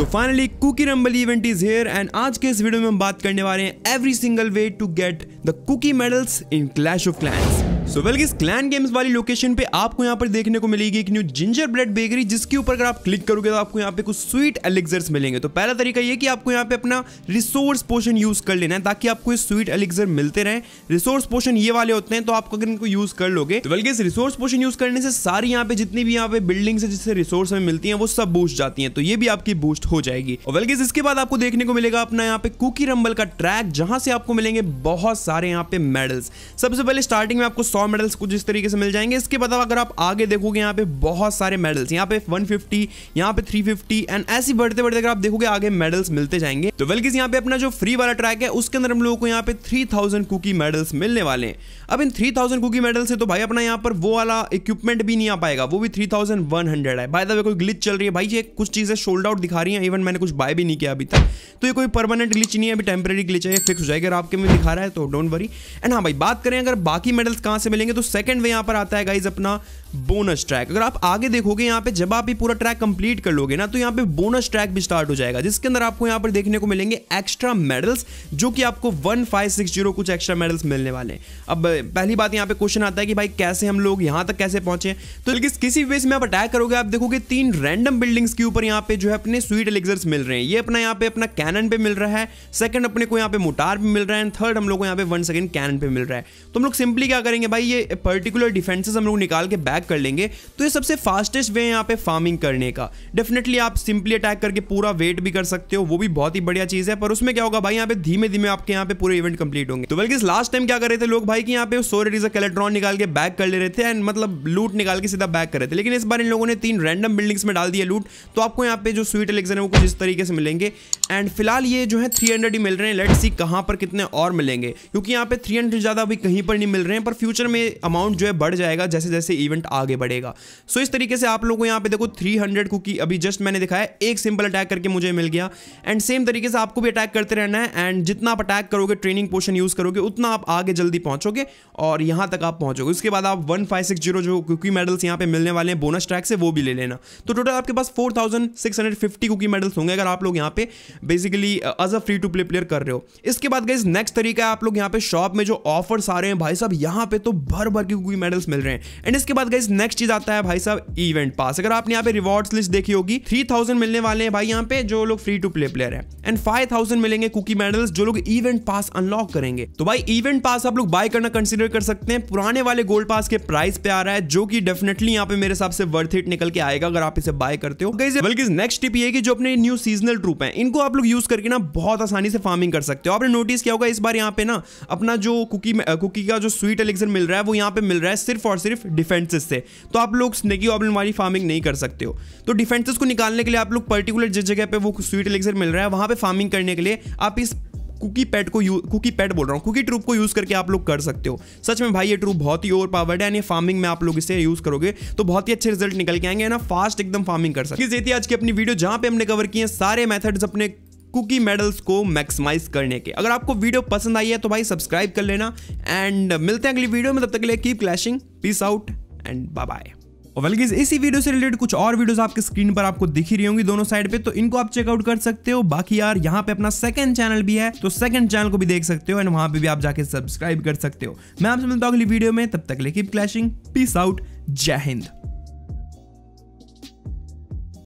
तो finally cookie rumble event is here and आज के इस वीडियो में हम बात करने वाले हैं every single way to get the cookie medals in clash of clans so well इस क्लैन गेम्स वाली लोकेशन पे आपको यहाँ पर देखने को मिलेगी एक न्यू जिंजर ब्रेड बेकरी जिसके ऊपर अगर आप क्लिक करोगे तो आपको यहाँ पे कुछ स्वीट एलिग्जर्स मिलेंगे तो पहला तरीका ये कि आपको यहाँ पे अपना रिसोर्स पोशन यूज कर लेना है ताकि आपको स्वीट एलिग्जर मिलते रहे रिसोर्स पोशन ये वाले होते हैं तो आपको अगर इनको यूज कर लोगे तो बल्कि इस रिसोर्स पोशन यूज करने से सारी यहाँ पे जितनी भी यहाँ पे बिल्डिंग्स है जिससे रिसोर्स हमें मिलती है वो सब बूस्ट जाती है तो ये भी आपकी बूस्ट हो जाएगी और बल्कि इसके बाद आपको देखने को मिलेगा अपना यहाँ पे कुकी रंबल का ट्रैक जहां से आपको मिलेंगे बहुत सारे यहाँ पे मेडल्स सबसे पहले स्टार्टिंग में आपको सौ मेडल्स कुछ इस तरीके से मिल जाएंगे इसके अलावा अगर आप आगे देखोगे यहाँ पे बहुत सारे मेडल्स यहाँ पे 150 फिफ्टी यहाँ पे 350 एंड ऐसी बढ़ते बढ़ते अगर आप देखोगे आगे मेडल्स मिलते जाएंगे तो वेलकिस यहाँ पे अपना जो फ्री वाला ट्रैक है उसके अंदर हम लोगों को यहाँ पे 3000 कुकी मेडल्स मिलने वाले हैं अब इन 3000 कुकी मेडल से तो भाई अपना यहाँ पर वो वाला इक्विपमेंट भी नहीं आ पाएगा वो भी 3100 है भाई द कोई ग्लिच चल रही है भाई ये कुछ चीज़ें शोल्ड आउट दिखा रही है इवन मैंने कुछ बाय भी नहीं किया अभी तक तो ये कोई परमानेंट ग्लिच नहीं है अभी टेम्प्रेरी ग्लिच है फिक्स हो जाएगा अगर आपके में दिखा रहा है तो डोंट वरी एंड हाँ भाई बात करें अगर बाकी मेडल्स कहाँ से मिलेंगे तो सेकंड वे यहाँ पर आता है गाइज अपना बोनस ट्रैक अगर आप आगे देखोगे यहाँ पे जब आप ये पूरा ट्रैक कंप्लीट कर लोगे ना तो यहाँ पे बोनस ट्रैक भी स्टार्ट हो जाएगा जिसके अंदर आपको यहाँ पर देखने को मिलेंगे एक्स्ट्रा मेडल्स जो कि आपको वन फाइव सिक्स जीरो कुछ एक्स्ट्रा मेडल्स मिलने वाले हैं अब पहली बात यहाँ पे क्वेश्चन आता है कि भाई कैसे हम लोग यहाँ तक कैसे पहुंचे तो लेकिन किसी वे में आप अटैक करोगे आप देखोगे तीन रैंडम बिल्डिंग्स के ऊपर यहाँ पे जो है अपने स्वीट एलिग्जर्स मिल रहे हैं ये अपना यहाँ पे अपना कैनन पे मिल रहा है सेकंड अपने को यहाँ पे मोटार पर मिल रहा है थर्ड हम लोग को यहाँ पे वन सेकंड कैनन पे मिल रहा है तो हम लोग सिंपली क्या करेंगे भाई ये पर्टिकुलर डिफेंसेस हम लोग निकाल के बैक अटैक कर लेंगे तो ये सबसे फास्टेस्ट वे है यहाँ पे फार्मिंग करने का डेफिनेटली आप सिंपली अटैक करके पूरा वेट भी कर सकते हो वो भी बहुत ही बढ़िया चीज है पर उसमें क्या होगा भाई यहाँ पे धीमे धीमे आपके यहाँ पे पूरे इवेंट कंप्लीट होंगे तो बल्कि लास्ट टाइम क्या कर रहे थे लोग भाई की यहाँ पे सो रेडीज इलेक्ट्रॉन निकाल के बैक कर ले रहे थे एंड मतलब लूट निकाल के सीधा बैक कर रहे थे लेकिन इस बार इन लोगों ने तीन रैंडम बिल्डिंग्स में डाल दिया लूट तो आपको यहाँ पे जो स्वीट एलेक्सन है वो कुछ इस तरीके से मिलेंगे एंड फिलहाल ये जो है थ्री ही मिल रहे हैं लेट सी कहाँ पर कितने और मिलेंगे क्योंकि यहाँ पे थ्री ज़्यादा अभी कहीं पर नहीं मिल रहे हैं पर फ्यूचर में अमाउंट जो है बढ़ जाएगा जैसे जैसे इवेंट आगे बढ़ेगा सो so, इस तरीके से आप लोगों को यहाँ पे देखो 300 कुकी अभी जस्ट मैंने दिखाया एक सिंपल अटैक करके मुझे मिल गया एंड सेम तरीके से आपको भी अटैक करते रहना है एंड जितना आप अटैक करोगे ट्रेनिंग पोशन यूज़ करोगे उतना आप आगे जल्दी पहुंचोगे और यहां तक आप पहुंचोगे उसके बाद आप वन जो कुकी मेडल्स यहाँ पे मिलने वाले हैं बोनस ट्रैक से वो भी ले लेना तो टोटल आपके पास फोर कुकी मेडल्स होंगे अगर आप लोग यहाँ पे basically as a free to play player कर रहे हो इसके बाद गाइज नेक्स्ट तरीका है आप लोग यहाँ पे शॉप में जो ऑफर्स आ रहे हैं भाई साहब यहाँ पे तो भर भर के कुकी मेडल्स मिल रहे हैं एंड इसके बाद गाइज नेक्स्ट चीज आता है भाई साहब इवेंट पास अगर आपने यहाँ पे रिवॉर्ड्स लिस्ट देखी होगी थ्री थाउजेंड मिलने वाले हैं भाई यहाँ पे जो लोग फ्री टू प्ले प्लेयर है एंड फाइव थाउजेंड मिलेंगे कुकी मेडल्स जो लोग इवेंट पास अनलॉक करेंगे तो भाई इवेंट पास आप लोग बाय करना कंसिडर कर सकते हैं पुराने वाले गोल्ड पास के प्राइस पे आ रहा है जो की डेफिनेटली यहाँ पे मेरे हिसाब से वर्थ इट निकल के आएगा अगर आप इसे बाय करते हो गई बल्कि नेक्स्ट टिप ये की जो अपने न्यू सीजनल ट्रूप है इनको आप लोग यूज करके ना बहुत आसानी से फार्मिंग कर सकते हो आपने नोटिस किया होगा इस बार यहाँ पे ना अपना जो कुकी कुकी का जो स्वीट एलेक्सर मिल रहा है वो यहाँ पे मिल रहा है सिर्फ और सिर्फ डिफेंसिस से तो आप लोग स्नेकी ऑब्लिन वाली फार्मिंग नहीं कर सकते हो तो डिफेंसेस को निकालने के लिए आप लोग पर्टिकुलर जिस जगह पे वो स्वीट एलेक्सर मिल रहा है वहाँ पे फार्मिंग करने के लिए आप इस कुकी पैड को यू कुकी पैड बोल रहा हूँ कुकी ट्रूप को यूज़ करके आप लोग कर सकते हो सच में भाई ये ट्रूप बहुत ही ओवर पावर्ड है यानी फार्मिंग में आप लोग इसे यूज़ करोगे तो बहुत ही अच्छे रिजल्ट निकल के आएंगे ना फास्ट एकदम फार्मिंग कर सकते ये थी आज की अपनी वीडियो जहाँ पे हमने कवर किए सारे मेथड्स अपने कुकी मेडल्स को मैक्सिमाइज करने के अगर आपको वीडियो पसंद आई है तो भाई सब्सक्राइब कर लेना एंड मिलते हैं अगली वीडियो में तब तक के लिए keep clashing peace out and bye bye और वेल गेज इसी वीडियो से रिलेटेड कुछ और वीडियोस आपके स्क्रीन पर आपको दिखी रही होंगी दोनों साइड पे तो इनको आप चेकआउट कर सकते हो बाकी यार यहाँ पे अपना सेकंड चैनल भी है तो सेकंड चैनल को भी देख सकते हो एंड वहां पे भी आप जाके सब्सक्राइब कर सकते हो मैं आपसे मिलता हूँ अगली वीडियो में तब तक लेकिन क्लैशिंग पीस आउट जय हिंद